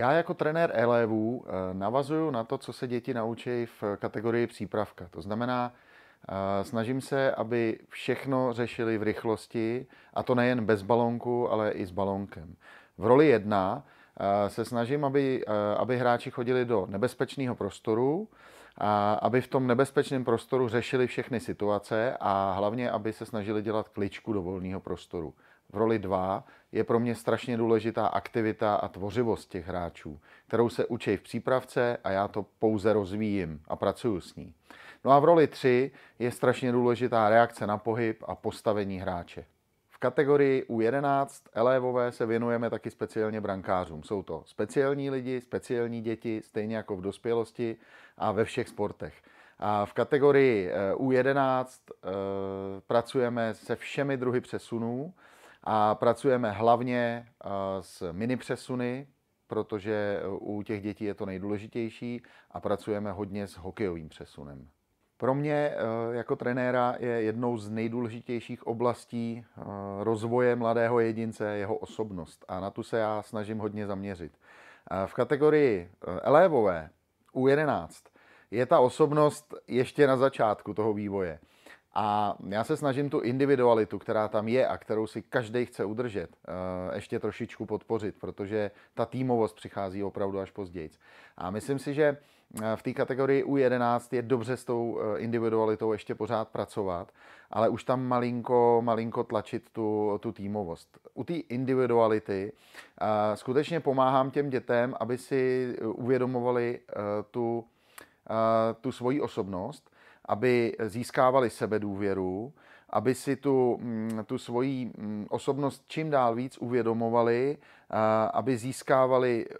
Já jako trenér elevů eh, navazuju na to, co se děti naučí v kategorii přípravka. To znamená, eh, snažím se, aby všechno řešili v rychlosti, a to nejen bez balonku, ale i s balonkem. V roli jedna eh, se snažím, aby, aby hráči chodili do nebezpečného prostoru, a aby v tom nebezpečném prostoru řešili všechny situace a hlavně, aby se snažili dělat kličku do volného prostoru v roli 2 je pro mě strašně důležitá aktivita a tvořivost těch hráčů, kterou se učí v přípravce a já to pouze rozvíjím a pracuju s ní. No a v roli 3 je strašně důležitá reakce na pohyb a postavení hráče. V kategorii U11 elévové se věnujeme taky speciálně brankářům. Jsou to speciální lidi, speciální děti, stejně jako v dospělosti a ve všech sportech. A v kategorii eh, U11 e, eh, pracujeme se všemi druhy přesunů, a pracujeme hlavně eh, s mini přesuny, protože eh, u těch dětí je to nejdůležitější a pracujeme hodně s hokejovým přesunem. Pro mě eh, jako trenéra je jednou z nejdůležitějších oblastí rozvoje mladého jedince jeho osobnost a na tu se já snažím hodně zaměřit. V kategorii elévové U11 je ta osobnost ještě na začátku toho vývoje. A já se snažím tu individualitu, která tam je a kterou si každý chce udržet, eh, ještě trošičku podpořit, protože ta týmovost přichází opravdu až později. A myslím si, že eh, v té kategorii U11 je dobře s tou eh, individualitou ještě pořád pracovat, ale už tam malinko, malinko tlačit tu, tu týmovost. U té individuality skutečně pomáhám těm dětem, aby si uvědomovali tu, tu svoji osobnost, aby získávali sebedůvěru, aby si tu, mm, tu svoji mm, osobnost čím dál víc uvědomovali, aby získávali e,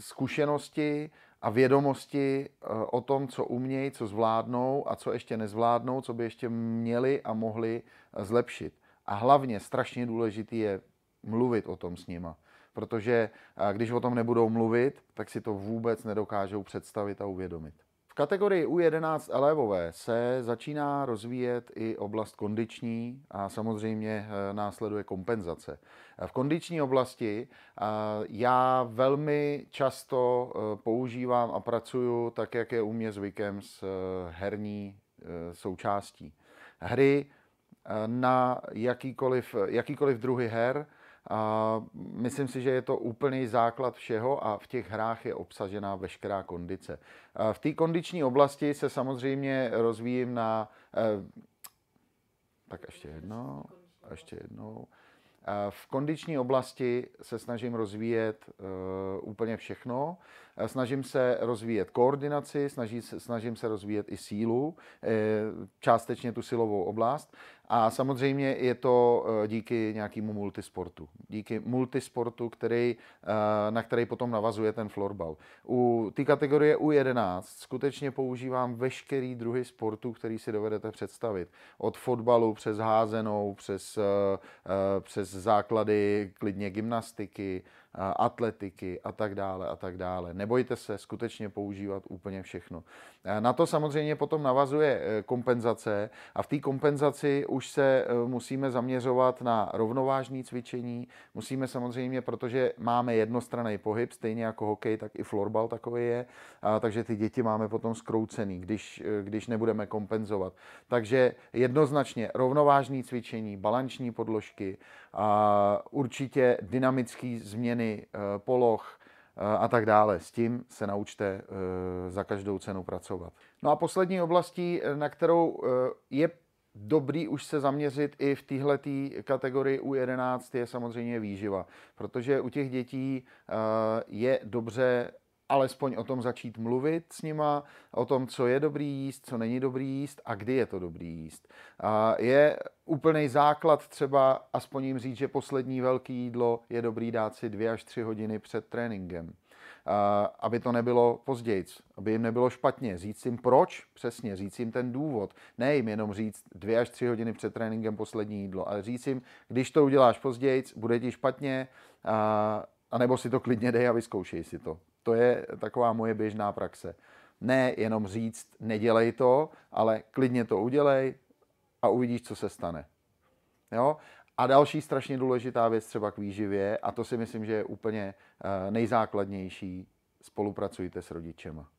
zkušenosti a vědomosti e, o tom, co umějí, co zvládnou a co ještě nezvládnou, co by ještě měli a mohli e, zlepšit. A hlavně strašně důležitý je mluvit o tom s nima. Protože když o tom nebudou mluvit, tak si to vůbec nedokážou představit a uvědomit kategorii U11 elevové se začíná rozvíjet i oblast kondiční a samozřejmě eh, následuje kompenzace. V kondiční oblasti eh, já velmi často eh, používám a pracuju tak, jak je u mě zvykem s herní součástí. Hry na jakýkoliv, jakýkoliv druhy her, a myslím si, že je to úplný základ všeho a v těch hrách je obsažená veškerá kondice. A v té kondiční oblasti se samozřejmě rozvíjím na... Eh, tak ještě jedno, ještě jednou. V kondiční oblasti se snažím rozvíjet uh, úplně všechno. Snažím se rozvíjet koordinaci, se, snažím se rozvíjet i sílu, eh, částečně tu silovou oblast. A samozřejmě je to eh, díky nějakému multisportu. Díky multisportu, který, eh, na který potom navazuje ten florbal. U té kategorie U11 skutečně používám veškerý druhy sportu, který si dovedete představit. Od fotbalu přes házenou, přes, eh, přes základy klidně gymnastiky, Eh, atletiky a tak dále a tak dále. Nebojte se skutečně používat úplně všechno. Eh, na to samozřejmě potom navazuje eh, kompenzace a v té kompenzaci už se musíme zaměřovat na rovnovážné cvičení. Musíme samozřejmě, protože máme jednostranný pohyb, stejně jako hokej, tak i florbal takový je, takže ty děti máme potom zkroucený, když, když nebudeme kompenzovat. Takže jednoznačně rovnovážné cvičení, balanční podložky, určitě dynamické změny změny eh, poloh eh, a tak dále. S tím se naučte eh, za každou cenu pracovat. No a poslední oblastí, na kterou je dobrý už se zaměřit i v téhle kategorii U11 je samozřejmě výživa, protože u těch dětí je dobře alespoň o tom začít mluvit s nima, o tom, co je dobrý jíst, co není dobrý jíst a kdy je to dobrý jíst. A je úplný základ třeba aspoň jim říct, že poslední velké jídlo je dobrý dát si dvě až tři hodiny před tréninkem. A aby to nebylo později, aby jim nebylo špatně. Říct jim proč, přesně, říct jim ten důvod. Ne jim jenom říct dvě až tři hodiny před tréninkem poslední jídlo, ale říct jim, když to uděláš později, bude ti špatně, a, a nebo si to klidně dej a vyzkoušej si to. To je taková moje běžná praxe. Ne jenom říct, nedělej to, ale klidně to udělej a uvidíš, co se stane. Jo? A další strašně důležitá věc třeba k výživě, a to si myslím, že je úplně eh, nejzákladnější, spolupracujte s rodičema.